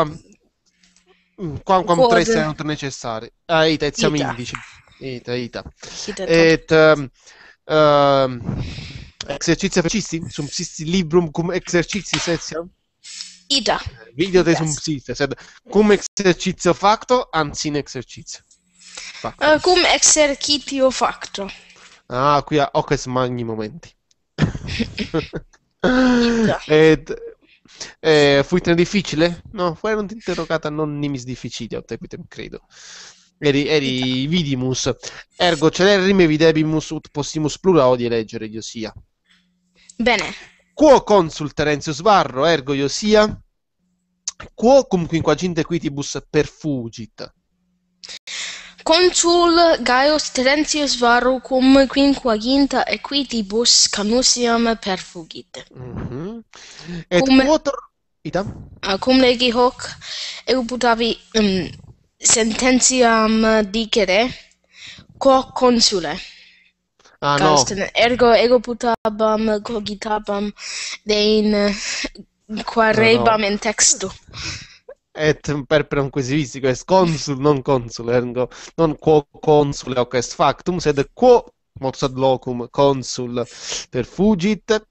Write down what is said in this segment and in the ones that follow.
Ehm, mm, quamquam tres sunt necesari. Ah, eh, ita, etiam ita. indice. Ita, ita. ita Et um, ehm, uh, ehm, exercitia facisti? Subsisti librum cum exercitis etiam? Ita. Video te yes. subsiste, sed cum exercitio facto, anzi in exercitio. Facto. Uh, eh, cum exercitio facto. Ah, qui ha hoc es magni momenti. ita. Et eh, fu tan difficile? No, fueron interrogata non nimis difficile, optequitem credo. Eri, eri vidimus, ergo celerrime videbimus ut possimus plura odie leggere, io sia. Bene. Quo consul Terentius Varro, ergo io sia, quo cum quinquaginte quitibus perfugit. Consul Gaius Terentius Varro cum quinquaginta equitibus canusiam perfugit. Mhm. Mm Et quoter idem. A cum legi hoc eu putavi um, mm, sententiam dicere quo consule. Ah no. Gaius no. ergo ego putabam cogitabam de quarebam no, no. in textu. et per preunquisivisico est consul non consul ergo non quo consule hoc est factum sed quo mox ad locum consul per fugit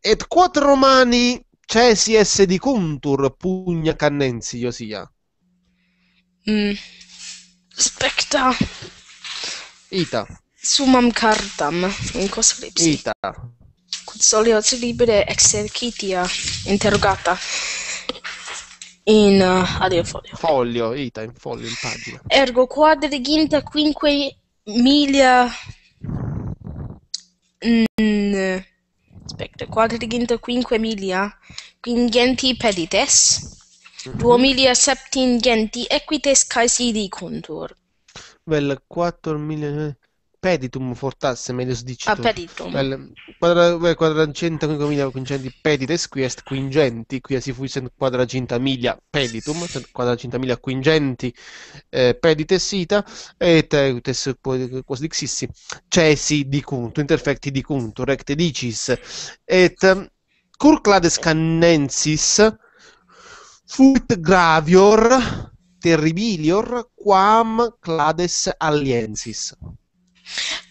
et quod romani cesi esse dicuntur pugna cannensi Iosia mm. specta ita sumam cartam in cos ita quod solios libere exercitia interrogata in uh, addio foglio. Foglio, ita, in foglio, in pagina. Ergo quadri ginta quinque milia... Mm, aspetta, quadri ginta quinque milia quingenti pedites, mm-hmm. duomilia septingenti equites caesidi contur. Bella, 4 milia peditum fortasse melius dicitur. Ah, peditum. Vel, quadra, quadragenta quinquamilia quinquinti pedites, qui est quingenti, qui si fuissent quadracinta milia peditum, quadracinta milia quingenti eh, pedites ita, et eutes eh, quos dixissi, cesi dicuntur, interfecti dicuntur, recte dicis, et eh, curclades cannensis fuit gravior terribilior quam clades aliensis.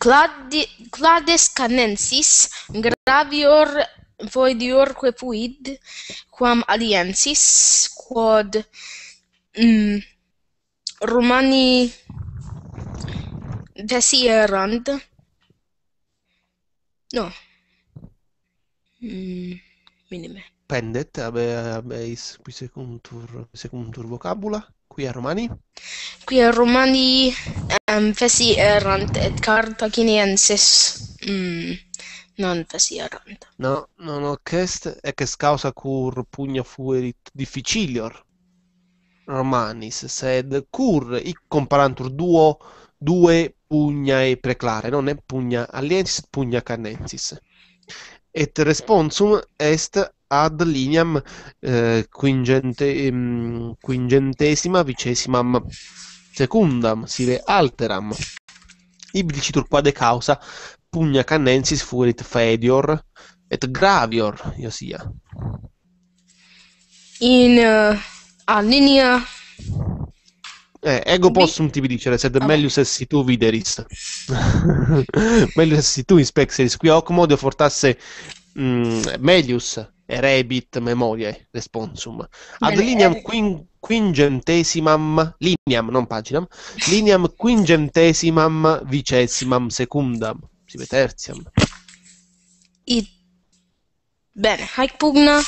cladis clades canensis gravior voidiorque puid quam aliensis quod mm, Romani desierant no mm, minime pendet ab ab is secundum secundur vocabula Qui a Romani? Qui a Romani um, ehm, vesi errant eh, et Carthaginensis mm, non vesi errant. No, non hoc est, che causa cur pugna fuerit difficilior Romanis, sed cur hic comparantur duo due pugna pugnae preclare, non è pugna aliensis, pugna canensis. Et responsum est ad lineam eh, quingente, ehm, quingentesima vicesimam secundam sire alteram iblicitur quade causa pugna cannensis fuerit fedior et gravior iosia in uh, eh, alinea eh, ego possum tibi dicere, sed okay. melius essi tu videris. melius essi tu inspexeris, qui hoc modo fortasse mm, melius e rebit memoriae responsum. Ad lineam eh, quin, quingentesimam, lineam, non paginam, lineam quingentesimam vicesimam secundam, sive tertiam. Id. Bene, haec pugna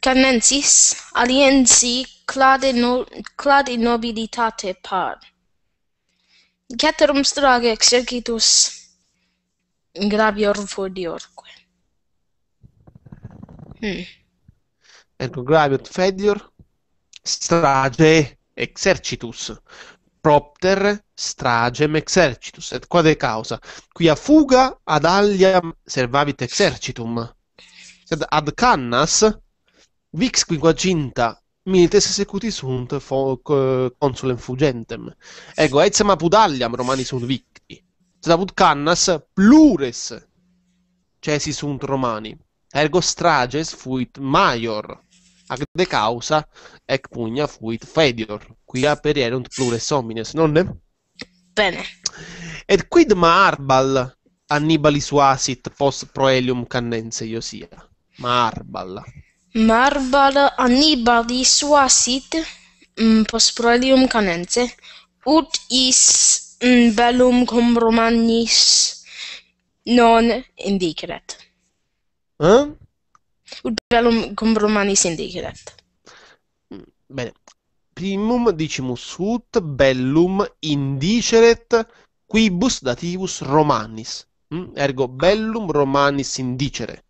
canensis aliensi clade, no, clade nobilitate par. Ceterum strage exercitus gravior fodior. Mm. Ergo graviot fedior strage exercitus propter stragem exercitus et qua è causa qui a fuga ad aliam servavit exercitum sed ad cannas vix qui quinquaginta milites executi sunt fo, consulem fugentem ego etiam apud aliam romani sunt victi sed apud cannas plures cesi sunt romani ergo strages fuit maior ad de causa ec pugna fuit fedior qui aperierunt plures homines nonne? bene et quid marbal annibali suasit post proelium cannense iosia marbal marbal annibali suasit mm, post proelium cannense ut is mm, bellum cum romanis non indicret Eh? Urberlo con Romani Syndicate. Mm, bene. Primum dicimus ut bellum indiceret quibus dativus romanis. Mm, ergo bellum romanis indicere.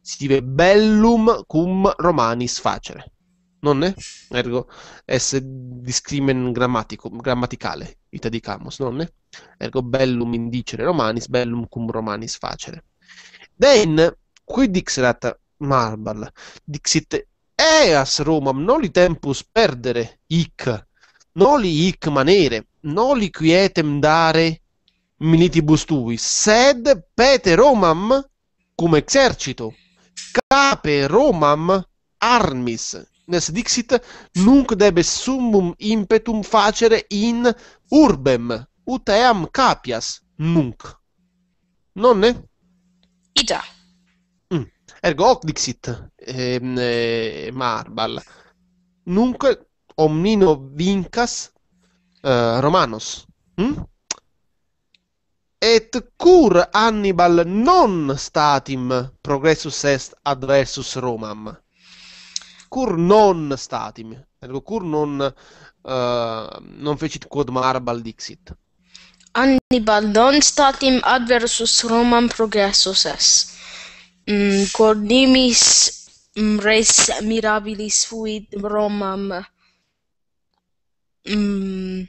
Si dice bellum cum romanis facere. Non è? Ergo es discrimen grammatico, grammaticale, itadicamus, non è? Ergo bellum indicere romanis, bellum cum romanis facere. Then qui dixerat Marbal, dixit eas Romam noli tempus perdere hic, noli hic manere, noli quietem dare militibus tuis, sed pete Romam cum exercito, cape Romam armis, nes dixit nunc debes summum impetum facere in urbem, ut eam capias nunc. Nonne? Ida. Ergo hoc dixit ehm, eh, Marbal. Nunc omnino vincas eh, Romanos. Hm? Et cur Hannibal non statim progressus est adversus Romam. Cur non statim. Ergo cur non uh, non fecit quod Marbal dixit. Hannibal non statim adversus Romam progressus est. Cornimis mm, mm, res mirabilis fuit Romam mm,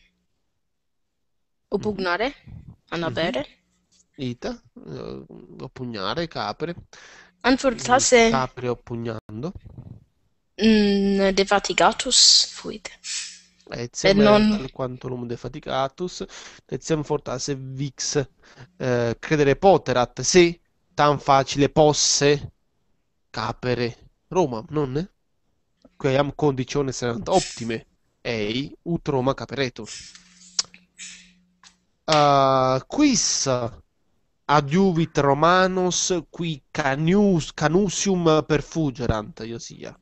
oppugnare, annabere. Mhm. Eh, mm -hmm. Ita, opugnare capre Anfurtase. Capere oppugnando. Mm, defatigatus fuit. Etiam eh, non... quanto l'uomo defatigatus, etiam fortasse vix eh, credere poterat, sì, tan facile posse capere Roma, non? Queam condizione serant ottime. Ehi, ut Roma caperetur. Uh, ah, quis adiuvit Romanos qui canius, canusium perfugerant, io sia.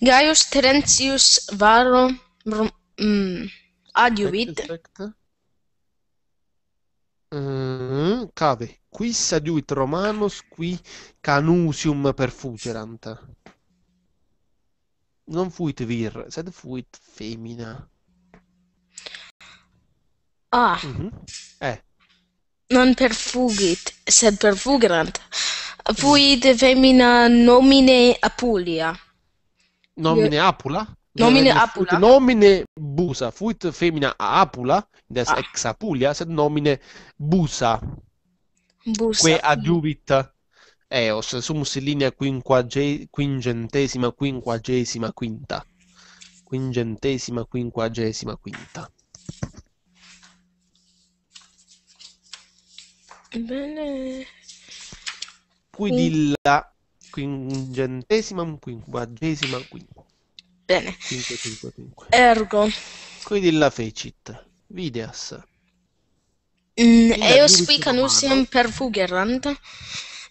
Gaius Terentius Varro mm, adiuvit. Aspetta, aspetta. Mm, cave, quis adiuit Romanos qui canusium perfugerant. Non fuit vir, sed fuit femina. Ah. Mm -hmm. Eh. Non perfugit, sed perfugerant. Fuit femina nomine Apulia. Nomine Apula? Nomine apula. Fuit nomine busa. Fuit femina apula, des ah. ex apulia, sed nomine busa. Busa. Que adjuvit eos, sumus in linea quinquage, quingentesima, quinquagesima, quinta. Quingentesima, quinquagesima, quinta. Bene. Quidilla quingentesima, quinquagesima, quinta. Bene. 5, 5, 5. Ergo. Quindi la fecit. Videas. Mm, eo per perfugerant,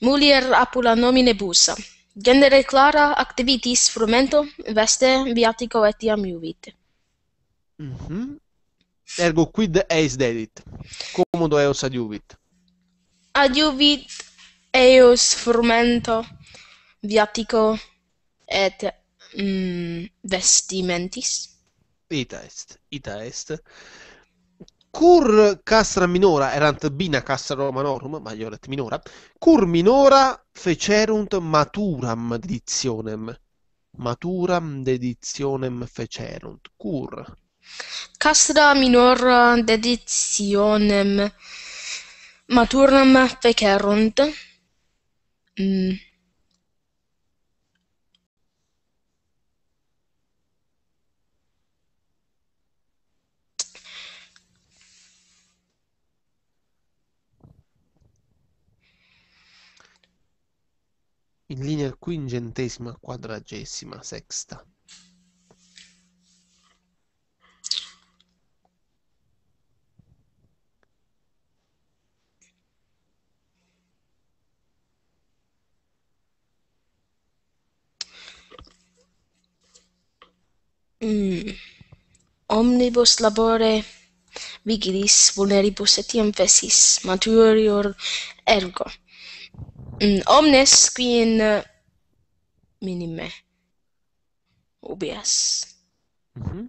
mulier apula nomine busa. Genere clara activitis frumento, veste viatico etiam iuvit. Mm -hmm. Ergo quid eis dedit, comodo eos adiuvit. Adiuvit eos frumento, viatico et Mm, vestimentis? Ita est, ita est. Cur castra minora, erant bina castra romanorum, maioret minora, cur minora fecerunt maturam dedizionem. Maturam dedizionem fecerunt. Cur. Castra minora dedizionem maturam fecerunt. Mm. in linea quindicesima quadragesima sesta. Mm. Omnibus labore vigilis vulneribus et fesis maturior ergo. Mm, omnes qui in uh, minime ubias mm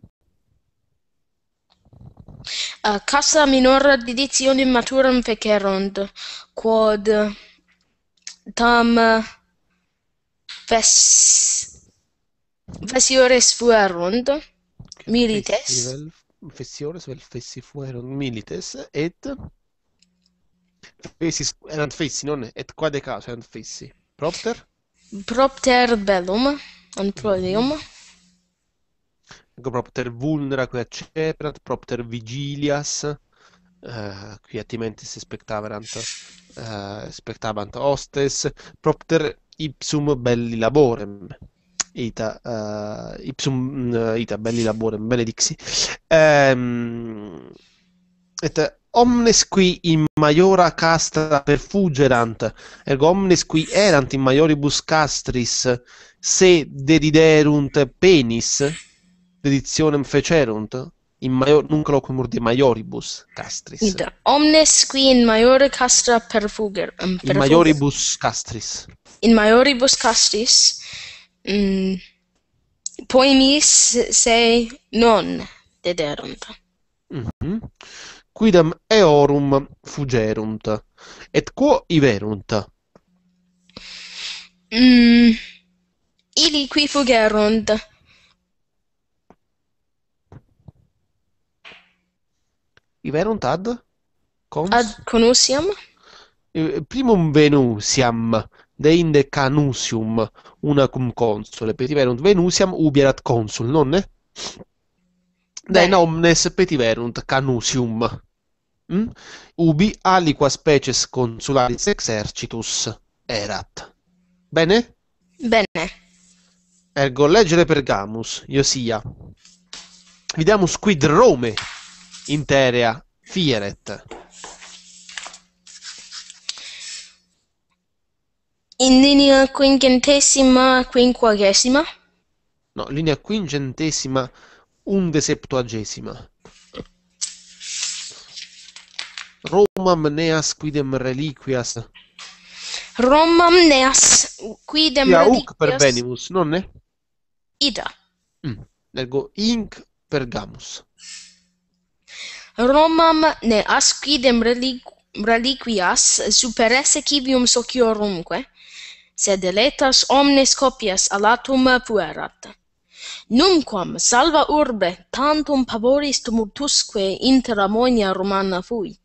uh, casa minora didition in maturam fecerunt quod uh, tam ves uh, vesiores fuerunt milites vesiores vel fessi fuerunt milites et Fessi, erano eh, fessi, non et quade caso cioè erano fessi. Propter? Propter bellum, un prolium. Ecco, propter vulnera qui a ceperant, propter vigilias, uh, qui attimentes spectaverant, uh, eh, spectavant hostes, propter ipsum belli laborem. Ita, uh, ipsum uh, ita belli laborem benedixi. Um, et omnes qui in maiora castra perfugerant, ergo omnes qui erant in maioribus castris, se deriderunt penis, dedizionem fecerunt, in maior, nunc loquimur de maioribus castris. Ida. Omnes qui in maiore castra perfuger, um, perfuger. In maioribus castris. In maioribus castris, mm, poemis se non dederunt. Mm -hmm quidem eorum fugerunt, et quo iverunt? Mm, ili qui fugerunt. Iverunt ad? Cons? Ad conusiam? Primum venusiam, deinde canusium, una cum console, petiverunt venusiam ubierat consul, nonne? Beh. Dein omnes petiverunt canusium. Mm? Ubi aliqua species consularis exercitus erat. Bene? Bene. Ergo leggere Pergamus, Iosia. Vediamo squid Rome interea fieret. In linea quinquentesima quinquagesima? No, linea quindicesima undeseptuagesima. Romam neas quidem reliquias. Romam neas quidem reliquias. Ia uc pervenimus, non ne? Ida. Mm. Ergo inc pergamus. Romam neas quidem reliqu reliquias super esse civium sociorumque, sed eletas omnes copias alatum puerat. Numquam salva urbe tantum pavoris tumultusque inter amonia romana fuit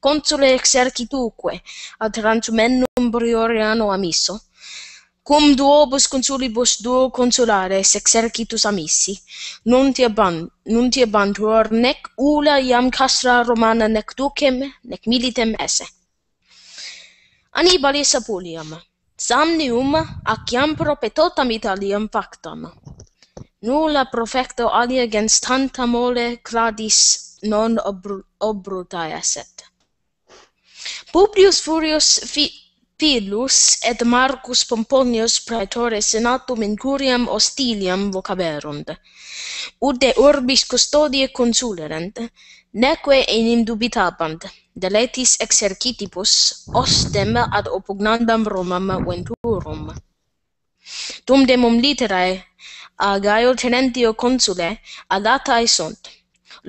consule exercituque ad transmennum prioriano amisso cum duobus consulibus duo consulare exercitus amissi non ti aban non ti nec ula iam castra romana nec ducem nec militem esse ani bali sapuliam samnium aciam pro italiam pactam nulla profecto alia gens tanta mole cladis non obru, obruta esset Publius Furius Pilus et Marcus Pomponius praetores senatum in curiam hostiliam vocaverunt. Ut de orbis custodie consulerent, neque enim dubitabant, deletis exercitibus ostem ad opugnandam Romam venturum. Tum demum literae a Gaio tenentio consule adatae sunt.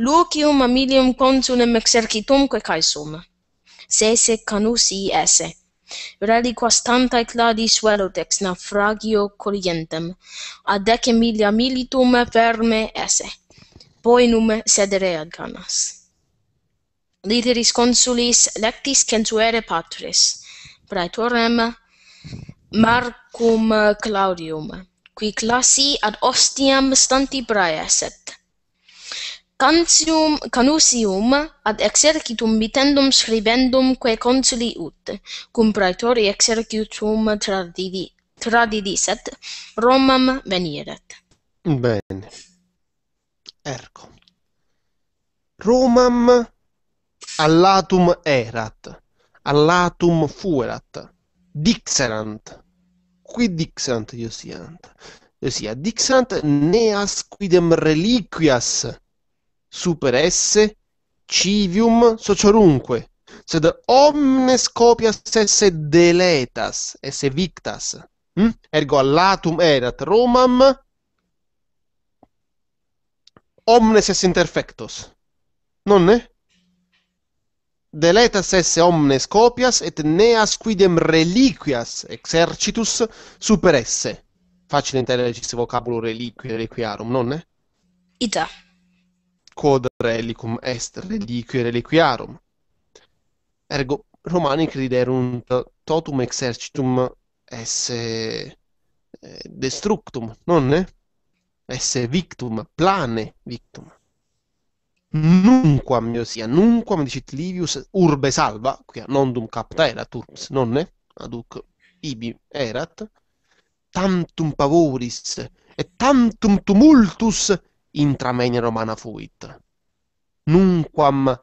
Lucium amilium consulem exercitumque caesum se se canusi esse. Reliquas tantae cladis velut ex naufragio corrientem, ad dece milia militum ferme esse. Poenum sedere ad canas. Literis consulis lectis censuere patris, praetorem marcum claudium, qui classi ad ostiam stanti praeset, Cantium canusium ad exercitum vitendum scribendum quae consuli ut cum praetori exercitum tradidi tradidiset Romam veniret. Bene. Ergo. Romam allatum erat, allatum fuerat, dixerant. Qui dixerant iosiant? Iusia dixerant neas quidem reliquias super esse civium sociorunque sed omnes copias esse deletas esse victas hm? ergo allatum erat romam omnes esse interfectos non ne deletas esse omnes copias et neas quidem reliquias exercitus super esse facile intelligis vocabulum reliquiarum non ne ita quod relicum est reliquiae reliquiarum. Ergo, Romani crederunt totum exercitum esse eh, destructum, nonne? Esse victum, plane victum. Nunquam, io sia, nunquam, dicit Livius, urbe salva, quia nondum capta erat urbs, nonne? Aduc ibi erat. Tantum pavoris et tantum tumultus intramenia romana fuit. Nunquam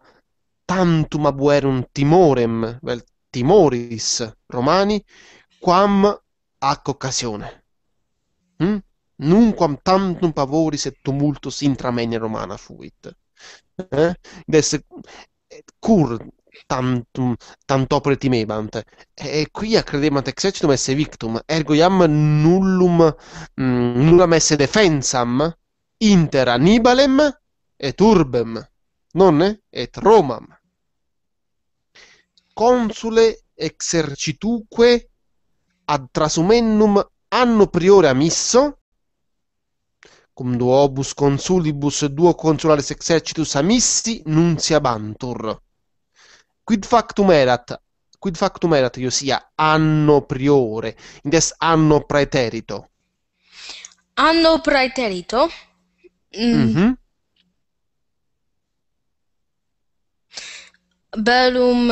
tantum abuerum timorem, vel, timoris romani, quam ac occasione. Mm? Nunquam tantum pavoris et tumultus intramenia romana fuit. Eh? Desse, cur tantum, tant'opere timebant. E qui accredemant ex esse victum, ergo iam nullum, mh, mm, nullam esse defensam, inter Annibalem et urbem, nonne et Romam. Consule exercituque ad trasumennum anno priore amisso, cum duobus consulibus duo consularis exercitus amissi nunciabantur. Quid factum erat, quid factum erat, io sia, anno priore, indes anno praeterito? Anno praeterito? Mhm. Mm Bellum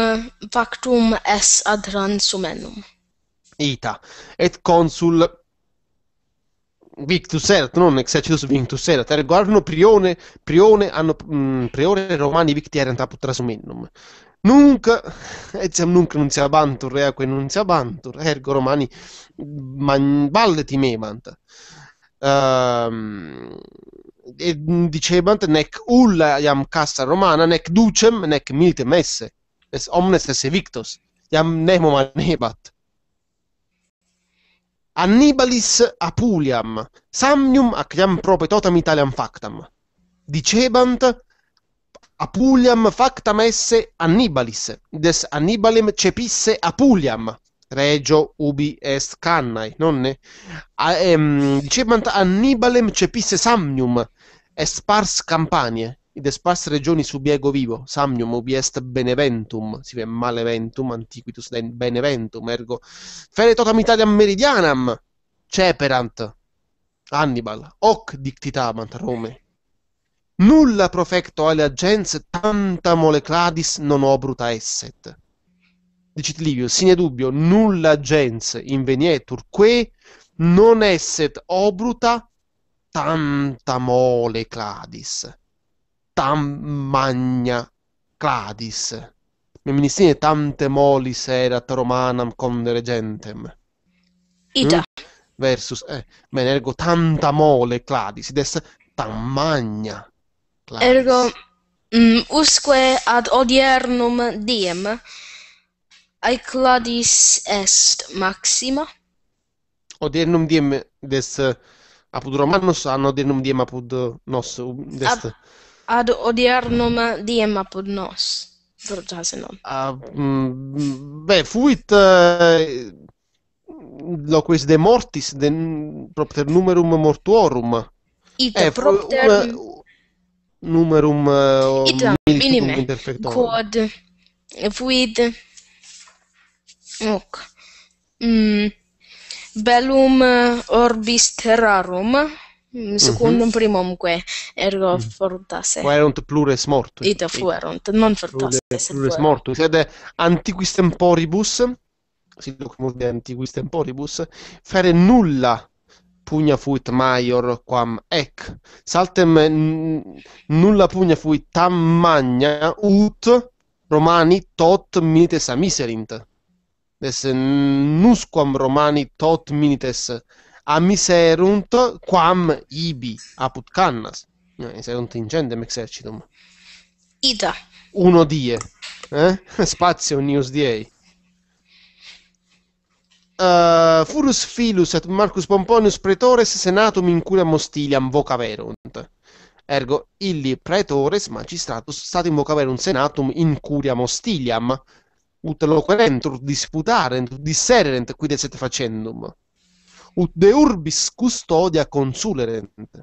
factum est ad ransum Ita. Et consul Victus erat, non exercitus Victus erat, ergo arno prione, prione, anno mm, priore romani victi erant apud trasum Nunc, etiam nunc non sia bantur, eaque non bantur, ergo romani man, valde timemant. Um, Mm, dicebant nec ulla iam casta romana nec ducem nec milte messe es omnes esse victos iam nemo manebat Annibalis Apuliam samnium ac iam prope totam Italiam factam dicebant Apuliam factam esse Annibalis des Annibalem cepisse Apuliam regio ubi est Cannae nonne ehm dicebant Annibalem cepisse samnium Espars spars Campanie ed è regioni sub Iago Vivo, Samnium, ubi est Beneventum, si ve Maleventum, Antiquitus Beneventum, ergo Fere totam Italiam meridianam, ceperant, Hannibal, hoc dictitamant Rome. Nulla profecto alle agenze, tanta molecladis non obruta esset. Dicit Livio, sine dubbio, nulla gens in venietur, que non esset obruta tanta mole cladis tam magna cladis me minisine tante moli sera romanam condere gentem ita mm? versus eh, me ergo tanta mole cladis est tam magna cladis ergo mm, usque ad odiernum diem ai cladis est maxima odiernum diem des eh, apud romannos anno denum diem apud nos dest. Ab, ad odiernum diem apud nos. Dorjasenon. Uh, mh, beh, fuit uh, loquis de mortis, de propter numerum mortuorum. Ita eh, propter... Fu, uh, numerum uh, Ita, minime, quod fuit... Hoc. Mm Bellum eh, orbis terrarum, mm, secundum mm primo primumque, ergo mm. fortasse. Fuerunt plures mortus. Ita fuerunt, non fortasse. Plures, plures mortus, ed è antiquis temporibus, si locomode antiquis temporibus, fare nulla pugna fuit maior quam ec. Saltem nulla pugna fuit tam magna ut Romani tot milites miserint des mm, nusquam Romani tot minites amiserunt quam ibi aput cannas. Eh, miserunt ingendem exercitum. Ida. Uno die. Eh? Spazio news diei. Uh, furus filus et Marcus Pomponius pretores senatum incuriam hostiliam vocaverunt. Ergo, illi pretores magistratus statim vocaverunt senatum incuriam hostiliam, ut loquentur disputarent, ut dissererent, quid esset facendum. Ut de urbis custodia consulerent.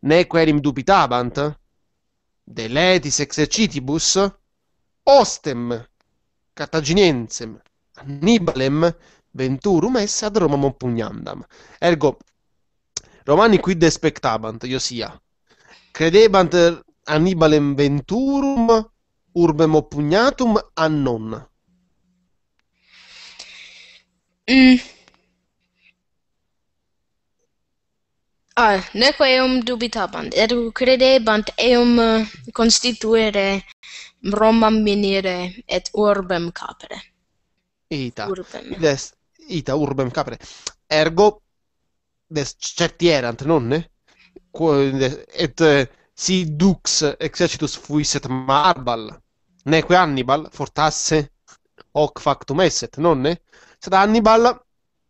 Ne enim dubitabant, de deletis exercitibus, ostem, cartaginiensem, Annibalem, venturum esse ad Romam pugnandam. Ergo, Romani quid expectabant, io sia. Credebant Annibalem venturum, urbem opugnatum annon? Mm. Ah, neque eum dubitabant, et credebant eum uh, constituere Romam minire et urbem capere. Ita. Urbem. ita urbem capere. Ergo des certierant, erant nonne et eh, si dux exercitus fuisset marbal. neque Hannibal fortasse hoc factum esset, nonne? Sed Hannibal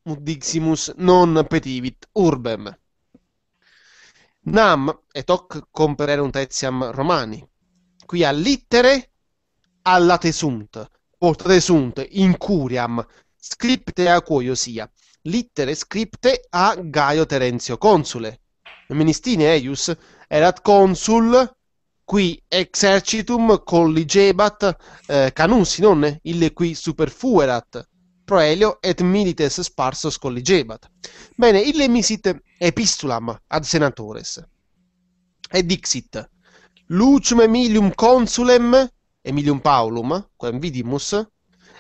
mudiximus non petivit urbem. Nam et hoc compererunt etiam Romani. Qui a littere alla tesunt, portate sunt in curiam, scripte a cuoio sia, littere scripte a Gaio Terenzio consule. Ministine eius erat consul qui exercitum colligebat eh, canum sinonne, ille qui superfuerat, proelio et milites sparsos colligebat. Bene, ille misit epistulam ad senatores, e dixit, lucum Emilium consulem, Emilium Paulum, quem vidimus,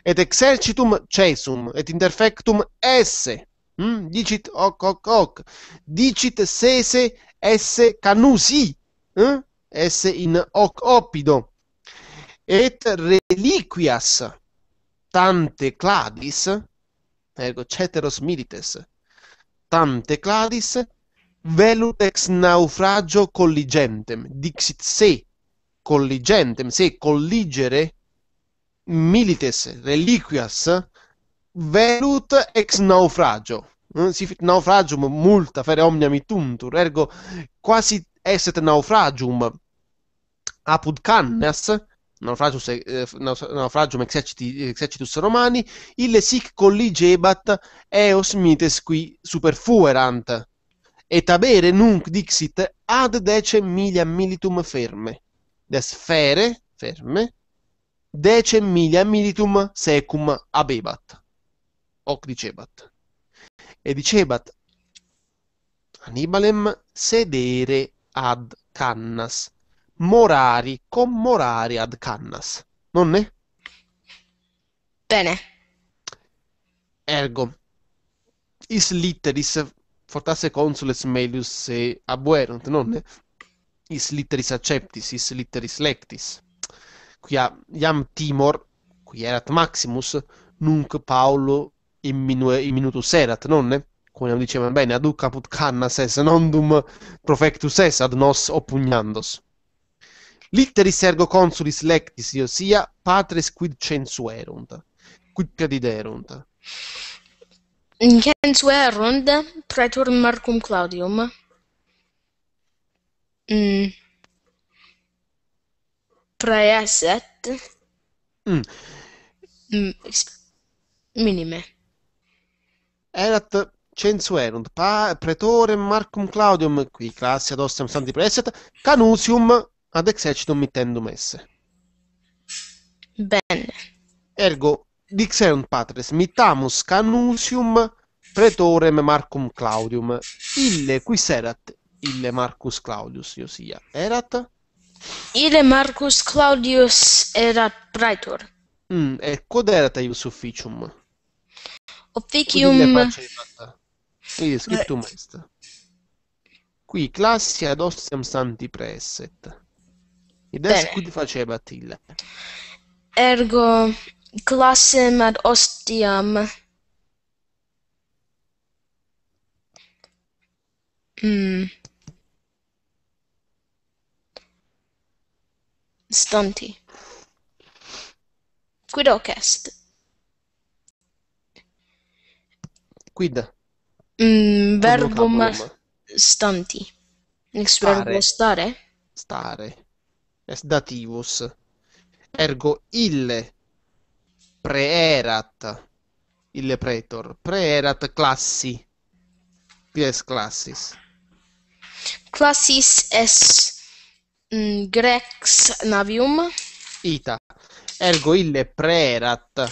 et exercitum cesum, et interfectum esse, mm? dicit hoc hoc hoc, dicit sese esse canusi, eh? S in hoc oppido, et reliquias tante cladis, ergo ceteros milites, tante cladis, velut ex naufragio colligentem, dixit se colligentem, se colligere milites reliquias velut ex naufragio. Mm, si fit naufragium multa fere omnia mituntur, ergo quasi Esset naufragium apud cannes, mm. naufragius, eh, naufragium exerciti, exercitus romani, ille sic colligebat eos mites qui superfuerant, et abere nunc dixit ad decem milia militum ferme, des fere, ferme, decem milia militum secum abebat, hoc dicebat. E dicebat, Anibalem sedere ad cannas morari commorari morari ad cannas non ne bene ergo is litteris fortasse consules melius se abuerunt non ne is litteris acceptis is litteris lectis quia iam timor qui erat maximus nunc paulo in minuto serat non ne come diceva, bene, aduc apud canna ses, nondum profectus es ad nos oppugnandos. Litteris ergo consulis lectis, ossia patres quid censuerunt, quid piadiderunt. Censuerunt praetor Marcum Claudium. Mm. Praeset. Mm. mm minime. Erat censuerunt, pa, pretorem marcum claudium, qui classi ad ostiam santi preset, canusium ad exercitum mittendum esse. Bene. Ergo, dixerunt patres, mittamus canusium pretorem marcum claudium, ille quis erat ille Marcus Claudius, io erat? Ille Marcus Claudius erat praetor. Mm, e quod erat ius officium? Officium... Vedi, scritto Beh. est. Qui classi ad ostiam santi preesset. Id est quid facebat ille. Ergo classem ad ostiam mm. Stanti. Quid hoc est? Quid? Mm, verbo stanti. Ex stare. verbo stare? Stare. Est dativus. Ergo ille preerat. Ille pretor. Preerat classi. Vies classis. Classis es mm, grex navium. Ita. Ergo ille preerat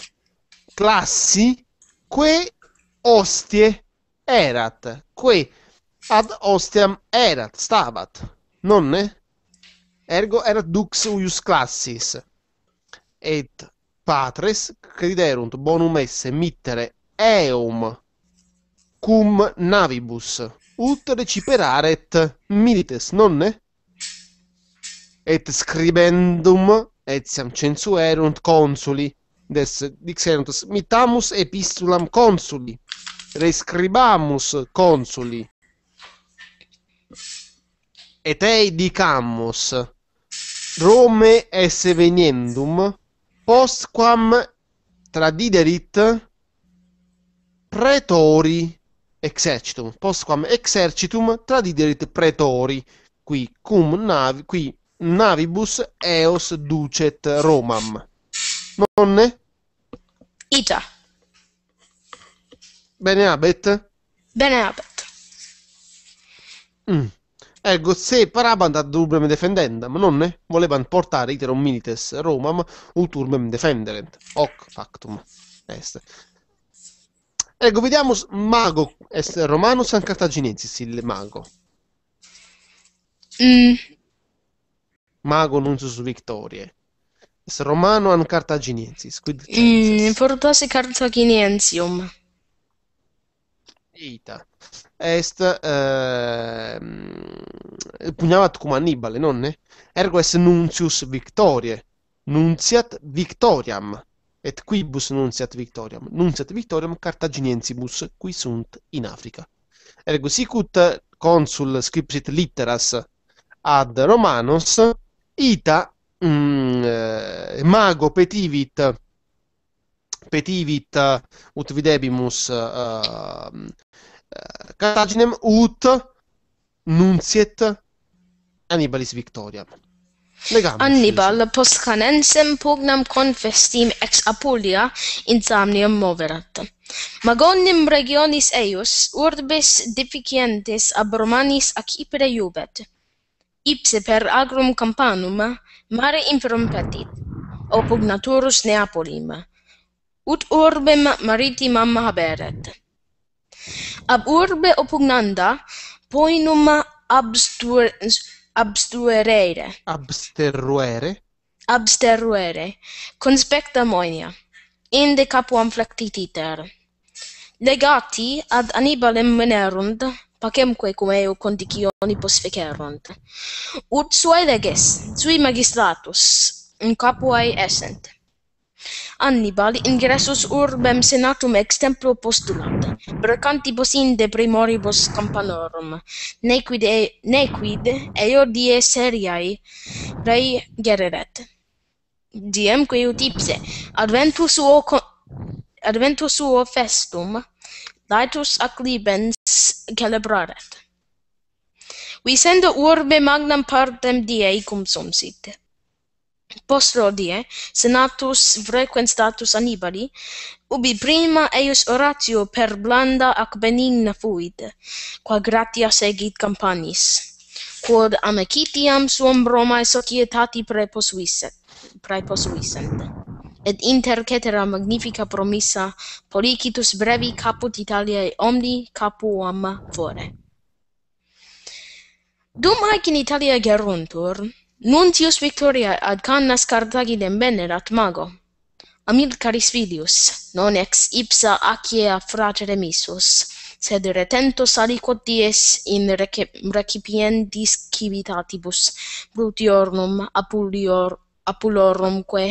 classi que ostie erat qui ad ostiam erat stabat nonne ergo erat dux uius classis et patres criderunt bonum esse mittere eum cum navibus ut reciperaret milites nonne et scribendum etiam censuerunt consuli des dixerunt mitamus epistulam consuli Rescribamus consuli et ei dicamus Rome esse veniendum postquam tradiderit pretori exercitum postquam exercitum tradiderit pretori qui cum navi qui navibus eos ducet Romam nonne? Ita Bene Beneabet? Beneabet. Mm. Ergo ecco, se parabant ad ubrem defendendam, ne voleva portare iterum milites Romam ulturmem defenderent. Hoc factum est. Ergo ecco, vediamo mago est romanus an cartaginensis il mago. Mm. Mago nuntius victorie. Est romano an cartaginensis, quid mm, portase cartaginiensium. Ita Est eh, pugnavat cum Annibale, nonne? Ergo est nuntius victorie. nunziat victoriam. Et quibus nunziat victoriam? nunziat victoriam Cartaginiensibus, qui sunt in Africa. Ergo sicut consul scripsit litteras ad Romanos, ita mh, mm, eh, mago petivit petivit ut videbimus uh, uh, cartaginem ut nunciet anibalis victoria Legamus Annibal post canem pugnam confestim ex Apulia in Samnium moverat. Magonim regionis eius urbis deficientis ab Romanis ac Ipere iubet. Ipse per agrum campanum mare imperum petit, opugnaturus Neapolim, ut urbem maritimam haberet. Ab urbe opugnanda, poinum abstur, absturere. Absterruere? Absteruere. Conspecta moenia. Inde capuam flectititer. Legati ad Anibalem venerunt, pacemque cum eo condicioni pos fecerunt. Ut suae leges, sui magistratus, in capuae essent. Annibal ingressus urbem senatum ex templo postulate, brecantibus inde primoribus campanorum, nequid, e, nequid eo die seriae rei gereret. Diem quo ut ipse, adventus suo, adventus suo festum, laetus ac libens celebraret. Vicendo urbe magnam partem diei cum sumsit, post senatus frequens status annibali ubi prima eius oratio per blanda ac benigna fuit qua gratia segit campanis quod amicitiam suam romae societati preposuisset preposuisset et inter cetera magnifica promissa policitus brevi caput Italiae omni capuam fore Dum hac in Italia geruntur, Nuntius Victoria ad cannas Carthaginem venerat mago. Amilcaris filius, non ex ipsa aciea fratere missus, sed retentus aliquot dies in recipientis civitatibus, brutiornum apulior, apulorumque,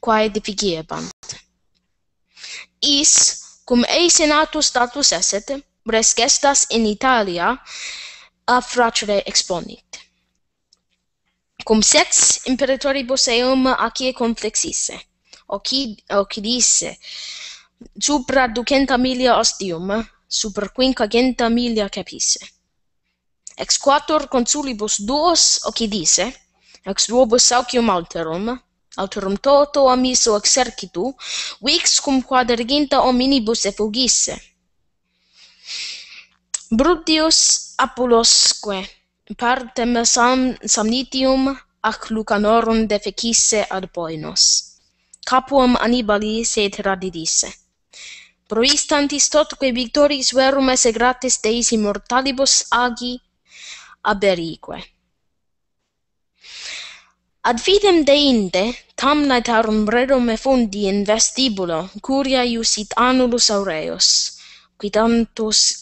quae deficiebant. Is, cum ei senatus datus eset, res gestas in Italia, a fratere exponit cum sex imperatoribus eum acie conflexisse. o oci disse, supra ducenta milia ostium, super quinca genta milia capisse. Ex quator consulibus duos, oci disse, ex duobus saucium alterum, alterum toto amisso exercitu, vix cum quadriginta ominibus effugisse. Brutius Apulosque, partem sam samnitium ac lucanorum defecisse ad boinos. Capuam Anibali se radidisse. Proistantis totque victoris verum esse gratis deis immortalibus agi aberique. Ad fidem deinde, tam laetarum redum effundi in vestibulo, curia iusit anulus aureus, quitantus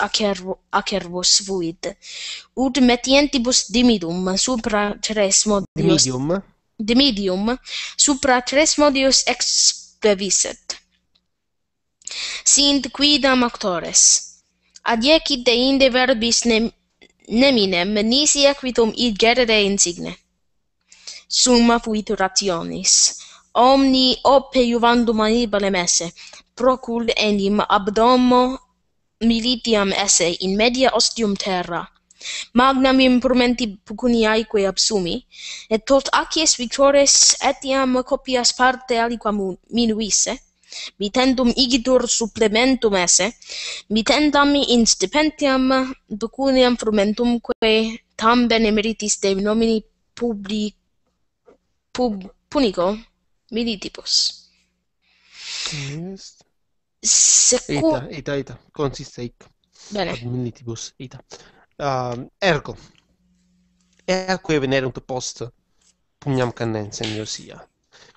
acerbus fuit. Ud metientibus dimidum supra tres modius... Dimidium? Dimidium supra tres modius expeviset. Sint quidam actores. Adiecit de inde verbis nem, neminem nisi equitum id gerere insigne. Summa fuit rationis. Omni ope juvandum anibale messe procul enim abdomo militiam esse in media ostium terra magnam impurmenti pucuniae quo absumi et tot acies victores etiam copias parte aliquam minuisse mitendum igitur supplementum esse mitendam in stipendium pecuniam frumentum quae tam bene meritis de nomini publi pub, punico militibus yes. Secondo... Ita, ita, ita. Consisteic. Bene. Ad militibus, ita. Uh, ehm, ergo. E a cui venerunt post pugnam cannensem sia.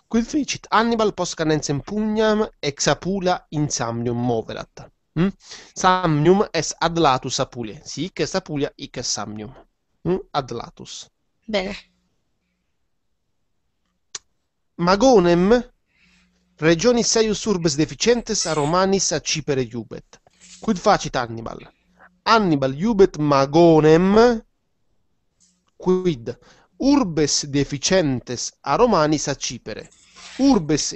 Quid fecit Hannibal post cannensem pugnam ex apula in samnium moverat. Mm? Samnium es ad latus Si, Sic est apulia, hic est samnium. Mm? Hm? Ad latus. Bene. Magonem Regioni seius urbes deficientes a Romanis a cipere iubet. Quid facit Hannibal? Hannibal iubet magonem, quid urbes deficientes a Romanis a cipere. Urbes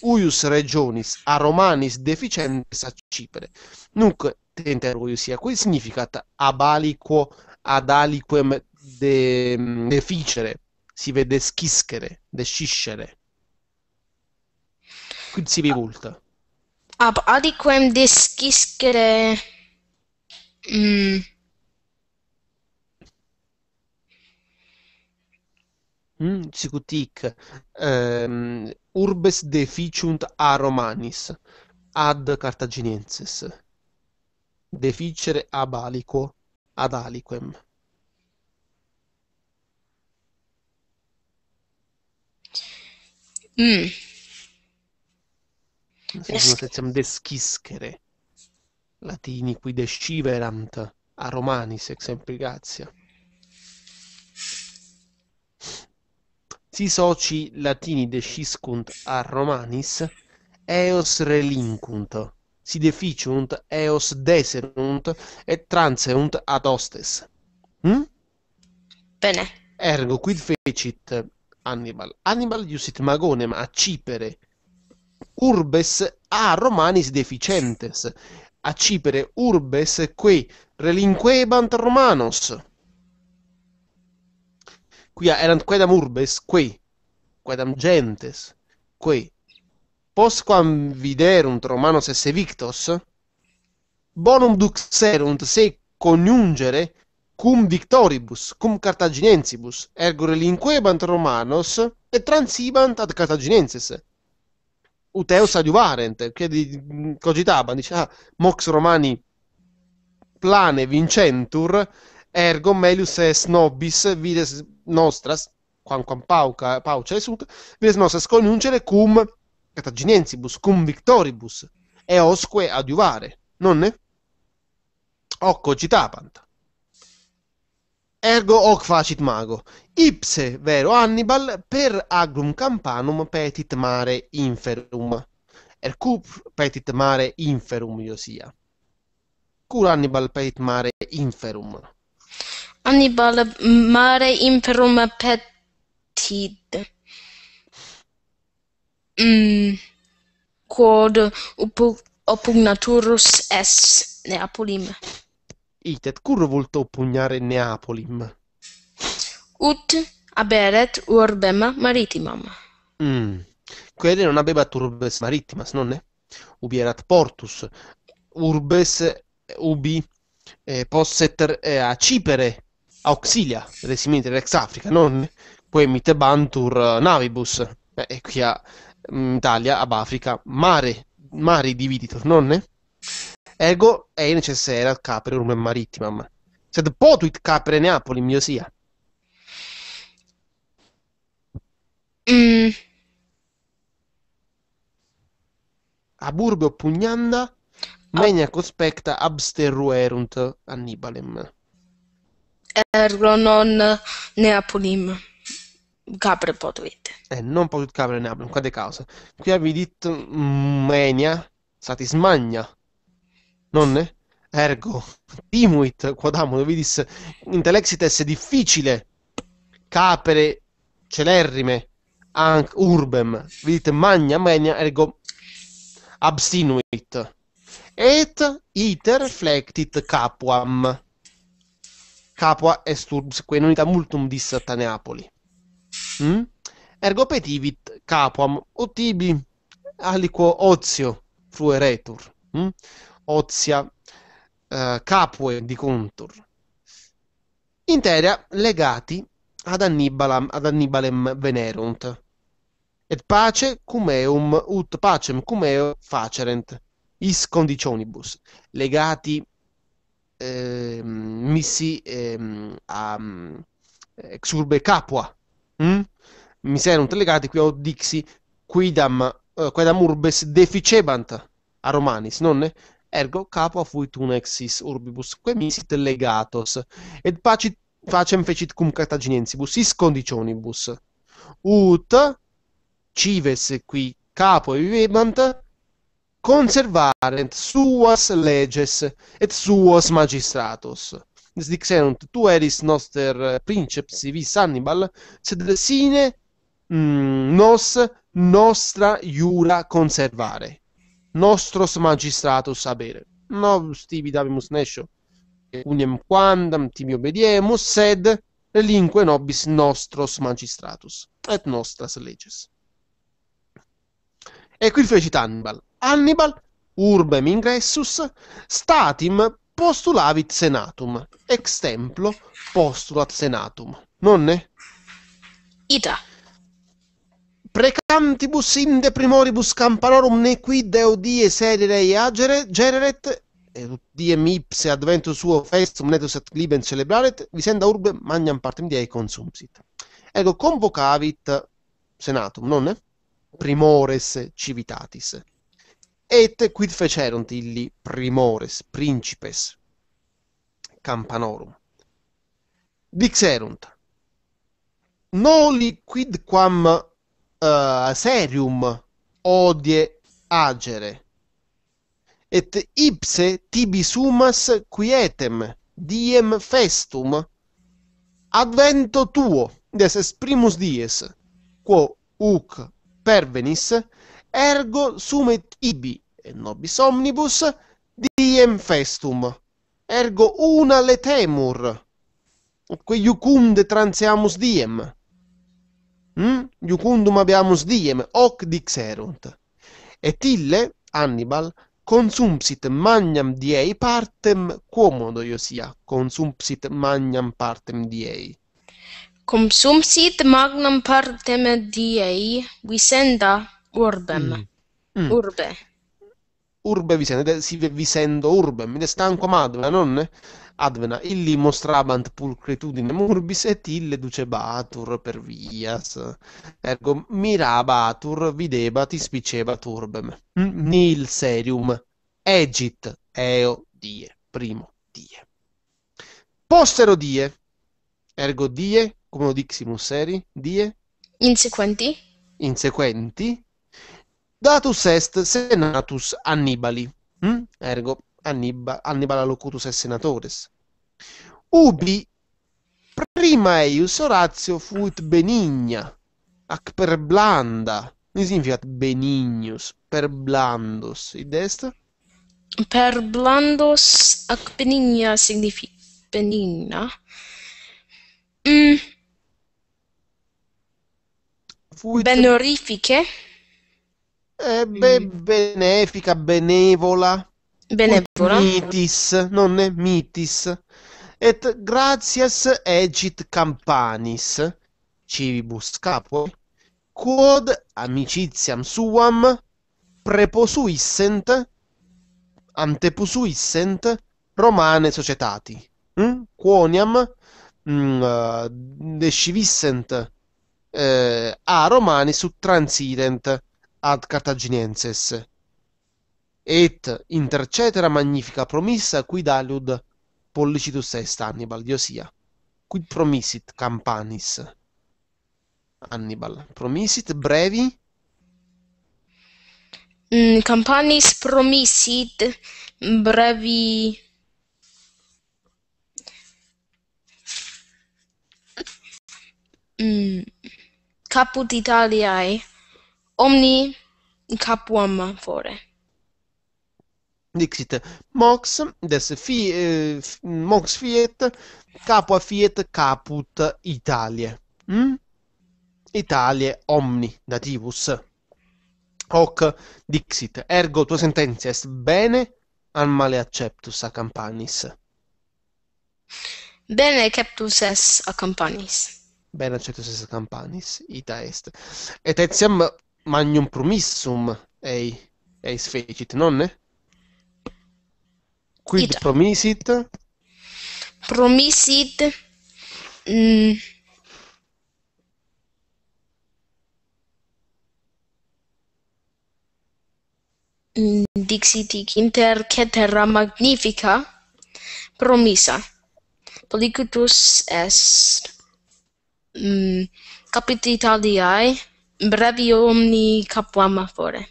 uius regionis a Romanis deficientes a cipere. Nunc, te interrogo io sia, quid significat abaliquo ad aliquem de, mm, deficere? Si vede schischere, desciscere. Skizzivivolt. Ah. Ab ah, adicquem desciscere... Mm. Mm, sicutic um, ehm, urbes deficiunt a romanis ad cartaginenses deficere ab aliquo ad aliquem mm se siamo deschiscere. Latini qui desciverant a romanis ex implicatia. Si soci latini desciscunt a romanis, eos relincunt, si deficiunt, eos deserunt, et transeunt ad hostes. Hm? Bene. Ergo, quid fecit Hannibal? Hannibal iusit magonem cipere urbes a Romanis deficientes, a cipere urbes qui relinquebant Romanos. qui erant quedam urbes qui, quedam gentes qui. Posquam viderunt Romanos esse victos, bonum duxerunt se coniungere cum victoribus, cum Cartaginensibus, ergo relinquebant Romanos, et transibant ad Cartaginenses uteus adiuvarent, che di, cogitava, dice, ah, mox romani plane vincentur, ergo melius es nobis vides nostras, quamquam pauca, pauca sunt, vides nostras coniungere cum Cartaginiensibus, cum victoribus, e osque adiuvare, nonne? Hoc cogitavant. Ergo hoc facit mago ipse vero Hannibal per agrum campanum petit mare inferum. Ercup petit mare inferum io sia. Cur Hannibal petit mare inferum. Hannibal mare inferum petit. Mm. Quod op oppugnaturus est Neapolim. Itet, cur volto opugnare Neapolim? ut haberet urbem maritimam. Mm. Quelle non abebat urbes maritimas, non è? Ubi erat portus. Urbes ubi eh, posset eh, cipere, auxilia resimiter ex Africa, non? Poi mitebantur eh, navibus. Eh, e qui a in Italia, ab Africa, mare, mari dividitur, non? È? Ergo, è necessaria capere urbem maritimam. Sed potuit capere Neapoli, mio sia. Mm. A burbe pugnanda, oh. menia cospecta absterruerunt Annibalem. Ergo non neapolim capre potuit. Eh, non potuit capre neapolim, quade causa? Qui avidit mm, menia satis magna, nonne? Ergo, timuit, quodamolo vidis, intelexites difficile, capere celerrime, anc urbem vit magna magna ergo absinuit et iter flectit capuam capua est urbsque in unita multum dissat a Neapoli mm? Hm? ergo petivit capuam otibi aliquo ozio flueretur mm? Hm? ozia eh, capue di contur interia legati ad Annibalam ad Annibalem venerunt et pace cum eum ut pacem cum eo facerent is conditionibus legati eh, missi eh, a ex urbe capua mm? miserunt legati qui od dixi quidam eh, quidam urbes deficebant a romanis nonne ergo capua fuit un exis urbibus que misit legatos et pacit facem fecit cum cartaginensibus is conditionibus ut cives qui capo vivebant, conservarent suas leges et suos magistratos. Dixerunt, tu eris noster eh, princeps civis Hannibal, sed sine mm, nos nostra iura conservare. Nostros magistratus habere. No stibi davimus nescio, uniem quandam timi obediemus, sed relinque nobis nostros magistratus et nostras leges. E qui fece Hannibal. Hannibal, urbem ingressus, statim postulavit senatum, ex templo postulat senatum. Nonne? Ida. Precantibus inde primoribus campanorum ne qui deodie sererei agere gereret, et diem ipse advento suo festum netus et liben celebraret, visenda urbe magnam partem diei consumsit. Ecco, convocavit senatum, nonne? primores civitatis. Et quid fecerunt illi primores principes campanorum? Dixerunt: Noli quid quam uh, eh, serium odie agere. Et ipse tibi sumas quietem diem festum advento tuo des primus dies quo uc pervenis ergo sum et ibi et nobis omnibus diem festum ergo una letemur. temur iucunde transeamus diem hm iucundum habeamus diem hoc dixerunt et ille annibal consumpsit magnam diei partem quomodo iosia consumpsit magnam partem diei cum sit magnum partem diei visenda urbem. Mm. Mm. Urbe. Urbe vicenda, si visendo urbem, ne stanco madvena, non? Advena, illi mostrabant pulcritudine murbis et ille ducebatur per vias. Ergo, mirabatur, videbat, ispicebat urbem. Mm. Nil serium, egit, eo, die, primo, die. Postero die, ergo die, come lo diximus eri? Die? Insequenti. Insequenti. Datus est senatus Annibali. Mm? Ergo, Annibal, Annibal locutus est senatores. Ubi prima eius Oratio fuit benigna, ac per blanda. Ne significa benignus, per blandos. Id est? Per blandos ac benigna significa benigna. Mm ben Benorifiche? Eh, mm. be- benefica, benevola. Benevola. Mitis, non è mitis. Et gratias egit campanis, civibus capo, quod amicitiam suam preposuissent, anteposuissent romane societati. Mm? Quoniam mm, uh, descivissent eh, a Romani su transident ad Cartaginenses. Et intercetera magnifica promissa qui aliud pollicitus est Hannibal, Diosia. Quid promissit Campanis? Hannibal, promissit brevi? Mm, campanis promissit brevi mm. caput Italiae omni in capuam fore dixit mox des fi eh, mox fiet capua fiet caput Italiae hm? Italiae omni dativus hoc dixit ergo tua sententia est bene an male acceptus a campanis bene captus est a campanis bene a certo campanis ita est et etiam magnum promissum ei eis fecit nonne quid promisit promisit mm. mm dixit inter caetera magnifica promissa Polycutus est mh, mm, capitaliai brevi omni capuama fore.